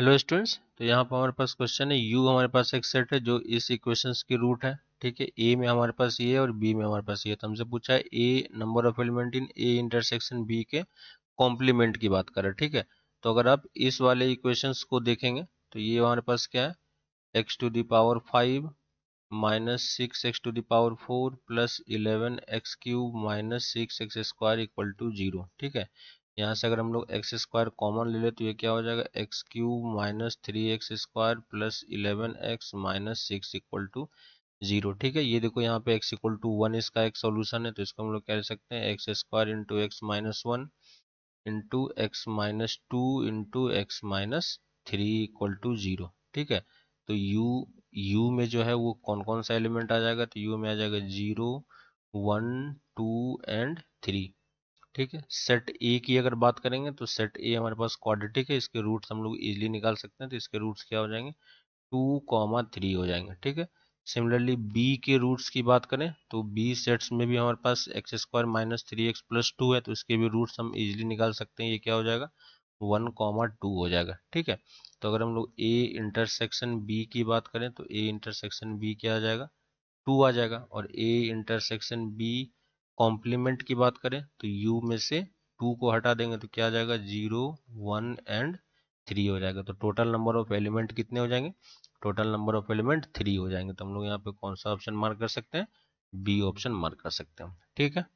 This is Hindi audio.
हेलो स्टूडेंट्स तो यहाँ पर हमारे पास क्वेश्चन है यू हमारे पास एक सेट है जो इस इक्वेशंस की रूट है ठीक है ए में हमारे पास ये और बी में हमारे पास ये तो हमसे पूछा है A number of element in A intersection B के कॉम्प्लीमेंट की बात करें ठीक है तो अगर आप इस वाले इक्वेशंस को देखेंगे तो ये हमारे पास क्या है x to the power five minus six x to the power four plus eleven x cube minus six x square equal to zero ठीक है यहाँ से अगर हम लोग एक्स स्क्वायर कॉमन ले ले तो ये क्या हो जाएगा x cube minus three x square plus eleven x minus six equal to zero ठीक है ये देखो यहाँ पे एक्स इक्वल टू वन इसका एक सॉल्यूशन है तो इसको हम लोग कह सकते हैं x square into x minus one into x minus two into x minus three equal to zero ठीक है तो यू यू में जो है वो कौन कौन सा एलिमेंट आ जाएगा तो यू में आ जाएगा zero one two and three ठीक है सेट ए की अगर बात करेंगे तो सेट ए हमारे पास क्वाड्रेटिक है इसके रूट्स हम लोग इजीली निकाल सकते हैं तो इसके रूट्स क्या हो जाएंगे टू कॉमा थ्री हो जाएंगे ठीक है सिमिलरली बी के रूट्स की बात करें तो बी सेट्स में भी हमारे पास x square minus three x plus two है तो इसके भी रूट्स हम इजिली निकाल सकते हैं ये क्या हो जाएगा वन कॉमा टू हो जाएगा ठीक है तो अगर हम लोग ए इंटरसेक्शन बी की बात करें तो ए इंटरसेक्शन बी क्या आ जाएगा टू आ जाएगा और ए इंटरसेक्शन बी कॉम्प्लीमेंट की बात करें तो u में से टू को हटा देंगे तो क्या हो जाएगा जीरो वन एंड थ्री हो जाएगा तो टोटल नंबर ऑफ एलिमेंट कितने हो जाएंगे total number of element three हो जाएंगे तो हम लोग यहाँ पे कौन सा ऑप्शन मार्क कर सकते हैं बी ऑप्शन मार्क कर सकते हैं ठीक है